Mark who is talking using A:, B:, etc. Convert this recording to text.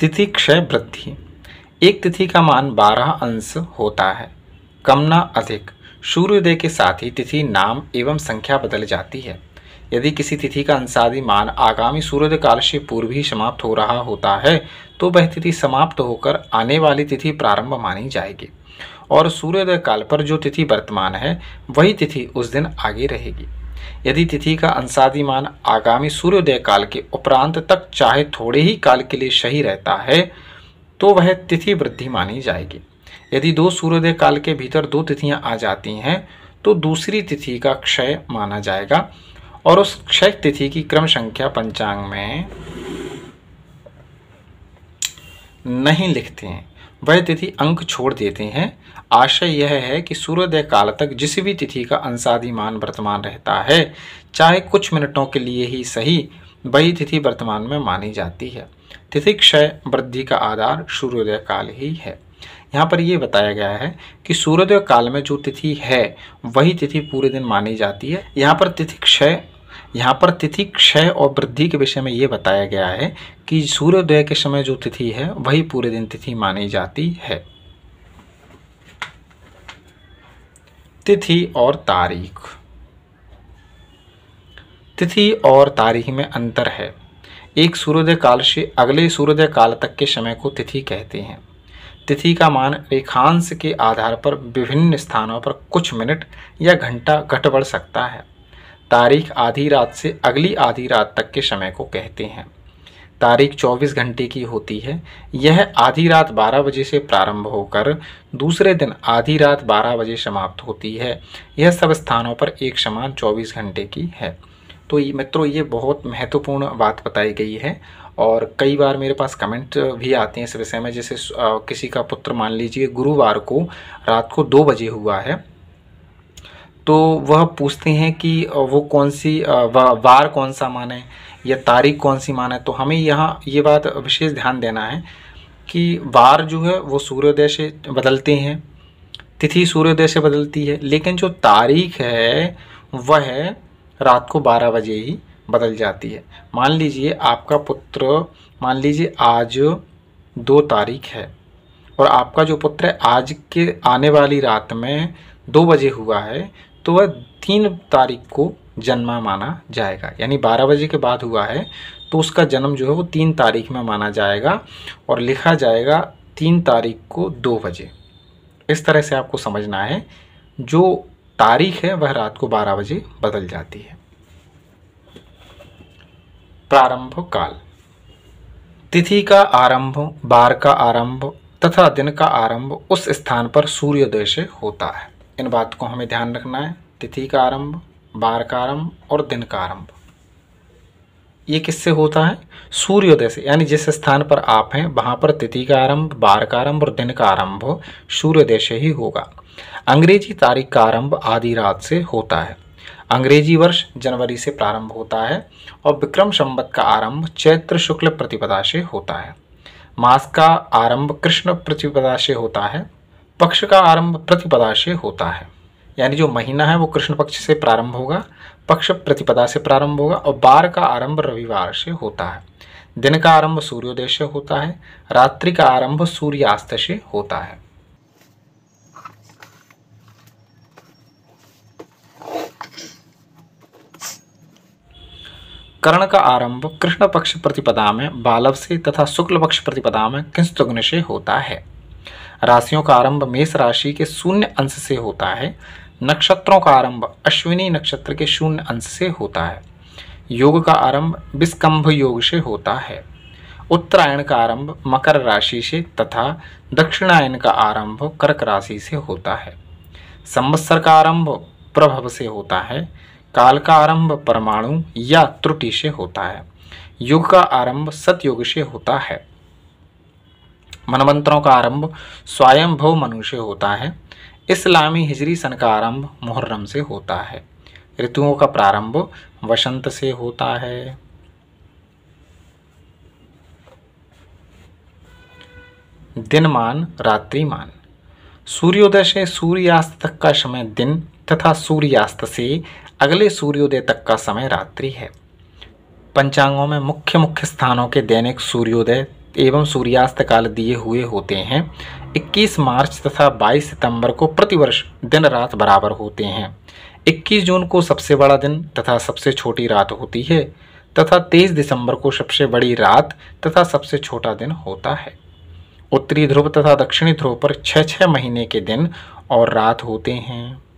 A: तिथि क्षय वृद्धि एक तिथि का मान बारह अंश होता है कम ना अधिक सूर्योदय के साथ ही तिथि नाम एवं संख्या बदल जाती है यदि किसी तिथि का अंशादि मान आगामी सूर्योदय काल से पूर्व ही समाप्त हो रहा होता है तो वह तिथि समाप्त होकर आने वाली तिथि प्रारंभ मानी जाएगी और सूर्योदय काल पर जो तिथि वर्तमान है वही तिथि उस दिन आगे रहेगी यदि तिथि का अंशादिमान आगामी सूर्योदय काल के उपरांत तक चाहे थोड़े ही काल के लिए सही रहता है तो वह तिथि वृद्धि मानी जाएगी यदि दो सूर्योदय काल के भीतर दो तिथियां आ जाती हैं तो दूसरी तिथि का क्षय माना जाएगा और उस क्षय तिथि की क्रम संख्या पंचांग में नहीं लिखते हैं वह तिथि अंक छोड़ देते हैं आशय यह है कि सूर्योदय काल तक जिस भी तिथि का अंशाधिमान वर्तमान रहता है चाहे कुछ मिनटों के लिए ही सही वही तिथि वर्तमान में मानी जाती है तिथि क्षय वृद्धि का आधार सूर्योदय काल ही है यहाँ पर ये बताया गया है कि सूर्योदय काल में जो तिथि है वही तिथि पूरे दिन मानी जाती है यहाँ पर तिथि क्षय यहाँ पर तिथि क्षय और वृद्धि के विषय में ये बताया गया है कि सूर्योदय के समय जो तिथि है वही पूरे दिन तिथि मानी जाती है तिथि और तारीख तिथि और तारीख में अंतर है एक सूर्योदय काल से अगले सूर्योदय काल तक के समय को तिथि कहते हैं तिथि का मान रेखांश के आधार पर विभिन्न स्थानों पर कुछ मिनट या घंटा घट बढ़ सकता है तारीख आधी रात से अगली आधी रात तक के समय को कहते हैं तारीख 24 घंटे की होती है यह आधी रात 12 बजे से प्रारंभ होकर दूसरे दिन आधी रात 12 बजे समाप्त होती है यह सब स्थानों पर एक समान 24 घंटे की है तो ये मित्रों ये बहुत महत्वपूर्ण बात बताई गई है और कई बार मेरे पास कमेंट भी आते हैं इस विषय में जैसे किसी का पुत्र मान लीजिए गुरुवार को रात को दो बजे हुआ है तो वह पूछते हैं कि वो कौन सी वार कौन सा माने या तारीख कौन सी माने तो हमें यहाँ ये बात विशेष ध्यान देना है कि वार जो है वो सूर्योदय से बदलते हैं तिथि सूर्योदय से बदलती है लेकिन जो तारीख है वह रात को बारह बजे ही बदल जाती है मान लीजिए आपका पुत्र मान लीजिए आज दो तारीख है और आपका जो पुत्र है आज के आने वाली रात में दो बजे हुआ है तो वह तीन तारीख को जन्मा माना जाएगा यानी बारह बजे के बाद हुआ है तो उसका जन्म जो है वो तीन तारीख में माना जाएगा और लिखा जाएगा तीन तारीख को दो बजे इस तरह से आपको समझना है जो तारीख है वह रात को बारह बजे बदल जाती है प्रारंभ काल तिथि का आरंभ बार का आरंभ तथा दिन का आरंभ उस स्थान पर सूर्योदय से होता है इन बात को हमें ध्यान रखना है तिथि का आरंभ बार का आरंभ और दिन का आरंभ ये किससे होता है सूर्योदय से यानी जिस स्थान पर आप हैं वहाँ पर तिथि का आरंभ बार का आरंभ और दिन का आरंभ सूर्योदय से ही होगा अंग्रेजी तारीख का आरंभ आधी रात से होता है अंग्रेजी वर्ष जनवरी से प्रारंभ होता है और विक्रम संबत का आरंभ चैत्र शुक्ल प्रतिपदा से होता है मास का आरंभ कृष्ण प्रतिपदा से होता है पक्ष का आरंभ प्रतिपदा से होता है यानी जो महीना है वो कृष्ण पक्ष से प्रारंभ होगा पक्ष प्रतिपदा से प्रारंभ होगा और बार का आरंभ रविवार से होता है दिन का आरंभ सूर्योदय से होता है रात्रि का आरंभ सूर्यास्त से होता है कर्ण का आरंभ कृष्ण पक्ष प्रतिपदा में बालव से तथा शुक्ल पक्ष प्रतिपदा में किंस्तुग्न से होता है राशियों का आरंभ मेष राशि के शून्य अंश से होता है नक्षत्रों का आरंभ अश्विनी नक्षत्र के शून्य अंश से होता है योग का आरंभ विस्कंभ योग से होता है उत्तरायण का आरंभ मकर राशि से तथा दक्षिणायन का आरंभ कर्क राशि से होता है संवत्सर का आरंभ प्रभव से होता है काल का आरंभ परमाणु या त्रुटि से होता है युग का आरंभ सतयुग से होता है मनमंत्रों का आरंभ स्वयंभव मनु से होता है इस्लामी हिजरी सन का आरंभ मुहर्रम से होता है ऋतुओं का प्रारंभ वसंत से होता है दिनमान रात्रिमान सूर्योदय से सूर्यास्त तक का समय दिन तथा सूर्यास्त से अगले सूर्योदय तक का समय रात्रि है पंचांगों में मुख्य मुख्य स्थानों के दैनिक सूर्योदय एवं सूर्यास्त काल दिए हुए होते हैं 21 मार्च तथा 22 सितंबर को प्रतिवर्ष दिन रात बराबर होते हैं 21 जून को सबसे बड़ा दिन तथा सबसे छोटी रात होती है तथा 23 दिसंबर को सबसे बड़ी रात तथा सबसे छोटा दिन होता है उत्तरी ध्रुव तथा दक्षिणी ध्रुव पर छः छः महीने के दिन और रात होते हैं